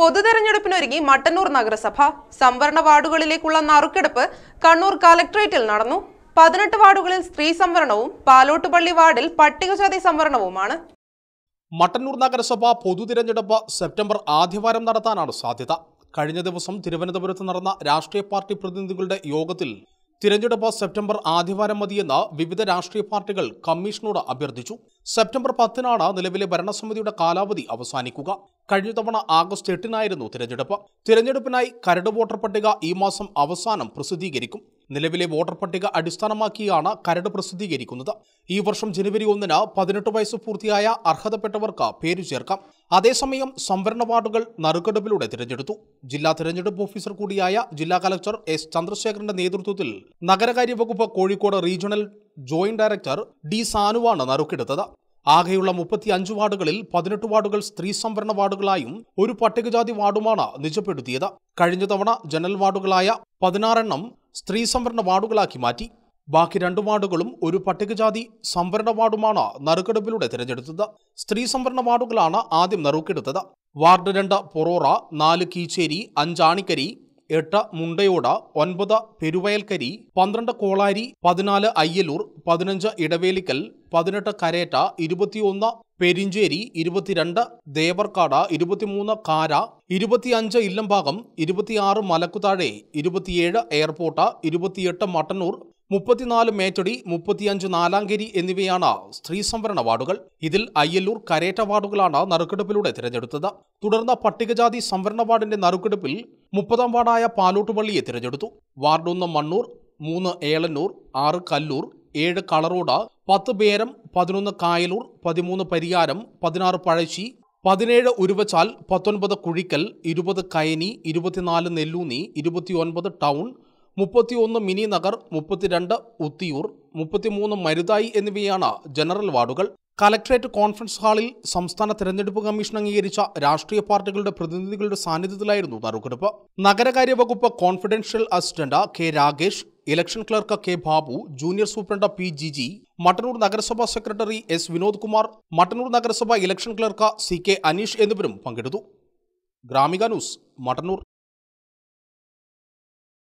പൊതുതെരഞ്ഞെടുപ്പിനൊരുങ്ങി മട്ടന്നൂർ നഗരസഭ സംവരണ വാർഡുകളിലേക്കുള്ള നറുക്കെടുപ്പ് കണ്ണൂർ കലക്ട്രേറ്റിൽ നടന്നു പതിനെട്ട് വാർഡുകളിൽ സ്ത്രീ സംവരണവും പാലോട്ടുപള്ളി വാർഡിൽ പട്ടികജാതി സംവരണവുമാണ് മട്ടന്നൂർ നഗരസഭ പൊതുതിരഞ്ഞെടുപ്പ് സെപ്റ്റംബർ ആദ്യവാരം നടത്താനാണ് സാധ്യത കഴിഞ്ഞ ദിവസം തിരുവനന്തപുരത്ത് നടന്ന രാഷ്ട്രീയ പാർട്ടി പ്രതിനിധികളുടെ യോഗത്തിൽ തിരഞ്ഞെടുപ്പ് സെപ്റ്റംബർ ആദ്യവാരം മതിയെന്ന് വിവിധ രാഷ്ട്രീയ പാർട്ടികൾ കമ്മീഷനോട് അഭ്യർത്ഥിച്ചു സെപ്റ്റംബർ പത്തിനാണ് നിലവിലെ ഭരണസമിതിയുടെ കാലാവധി അവസാനിക്കുക കഴിഞ്ഞ തവണ ആഗസ്റ്റ് എട്ടിനായിരുന്നു തിരഞ്ഞെടുപ്പ് തിരഞ്ഞെടുപ്പിനായി കരട് വോട്ടർ പട്ടിക ഈ മാസം അവസാനം പ്രസിദ്ധീകരിക്കും നിലവിലെ വോട്ടർ പട്ടിക അടിസ്ഥാനമാക്കിയാണ് കരട് പ്രസിദ്ധീകരിക്കുന്നത് ഈ വർഷം ജനുവരി ഒന്നിന് പതിനെട്ട് വയസ്സ് പൂർത്തിയായ അർഹതപ്പെട്ടവർക്ക് പേരു ചേർക്കാം അതേസമയം സംവരണ വാർഡുകൾ നറുക്കെടുപ്പിലൂടെ തിരഞ്ഞെടുത്തു ജില്ലാ തിരഞ്ഞെടുപ്പ് ഓഫീസർ കൂടിയായ ജില്ലാ കലക്ടർ എസ് ചന്ദ്രശേഖരന്റെ നേതൃത്വത്തിൽ നഗരകാര്യ വകുപ്പ് Kozhikode regional joint director D സാനുവാണ് നറുക്കെടുത്തത് ആകെയുള്ള മുപ്പത്തി അഞ്ച് വാർഡുകളിൽ പതിനെട്ട് വാർഡുകൾ സ്ത്രീ സംവരണ വാർഡുകളായും ഒരു പട്ടികജാതി വാർഡുമാണ് നിജപ്പെടുത്തിയത് കഴിഞ്ഞ തവണ ജനറൽ വാർഡുകളായ പതിനാറെണ്ണം സ്ത്രീ സംവരണ വാർഡുകളാക്കി മാറ്റി ബാക്കി രണ്ട് വാർഡുകളും ഒരു പട്ടികജാതി സംവരണ വാർഡുമാണ് നറുക്കെടുപ്പിലൂടെ തിരഞ്ഞെടുത്തത് സ്ത്രീ സംവരണ വാർഡുകളാണ് ആദ്യം നറുക്കെടുത്തത് വാർഡ് രണ്ട് പൊറോറ നാല് കീച്ചേരി അഞ്ചാണിക്കരി എട്ട് മുണ്ടയോട ഒൻപത് പെരുവയൽക്കരി പന്ത്രണ്ട് കോളാരി പതിനാല് അയ്യലൂർ പതിനഞ്ച് ഇടവേലിക്കൽ പതിനെട്ട് കരേറ്റ ഇരുപത്തിയൊന്ന് പെരിഞ്ചേരി ഇരുപത്തിരണ്ട് ദേവർക്കാട ഇരുപത്തിമൂന്ന് കാര ഇരുപത്തിയഞ്ച് ഇല്ലംഭാഗം ഇരുപത്തിയാറ് മലക്കുതാഴെ ഇരുപത്തിയേഴ് എയർപോർട്ട് ഇരുപത്തിയെട്ട് മട്ടന്നൂർ മുപ്പത്തിനാല് മേച്ചടി മുപ്പത്തിയഞ്ച് നാലാങ്കേരി എന്നിവയാണ് സ്ത്രീ സംവരണ വാർഡുകൾ ഇതിൽ അയ്യല്ലൂർ കരേറ്റ വാർഡുകളാണ് നറുക്കെടുപ്പിലൂടെ തിരഞ്ഞെടുത്തത് തുടർന്ന് പട്ടികജാതി സംവരണ വാർഡിന്റെ നറുക്കെടുപ്പിൽ മുപ്പതാം വാർഡായ പാലോട്ടുപള്ളിയെ തിരഞ്ഞെടുത്തു വാർഡ് ഒന്ന് മണ്ണൂർ മൂന്ന് ഏളന്നൂർ ആറ് കല്ലൂർ ഏഴ് കളറോട പത്ത് പേരം പതിനൊന്ന് കായലൂർ പതിമൂന്ന് പരിയാരം പതിനാറ് പഴശ്ശി പതിനേഴ് ഉരുവച്ചാൽ പത്തൊൻപത് കുഴിക്കൽ ഇരുപത് കയനി ഇരുപത്തിനാല് നെല്ലൂന്നി ഇരുപത്തിയൊൻപത് ടൗൺ മുപ്പത്തിയൊന്ന് മിനി നഗർ മുപ്പത്തിരണ്ട് ഉത്തിയൂർ മുപ്പത്തിമൂന്ന് മരുതായി എന്നിവയാണ് ജനറൽ വാർഡുകൾ കലക്ട്രേറ്റ് കോൺഫറൻസ് ഹാളിൽ സംസ്ഥാന തെരഞ്ഞെടുപ്പ് കമ്മീഷൻ അംഗീകരിച്ച രാഷ്ട്രീയ പാർട്ടികളുടെ പ്രതിനിധികളുടെ സാന്നിധ്യത്തിലായിരുന്നു നറുക്കെടുപ്പ് നഗരകാര്യ വകുപ്പ് confidential assistant K Rakesh election clerk K Babu junior superintendent P Jiji Mattannur നഗരസഭാ സെക്രട്ടറി എസ് വിനോദ് കുമാർ മട്ടന്നൂർ നഗരസഭ election clerk C K Aneesh എന്നിവരും പങ്കെടുത്തു ഗ്രാമിക ന്യൂസ് മട്ടന്നൂർ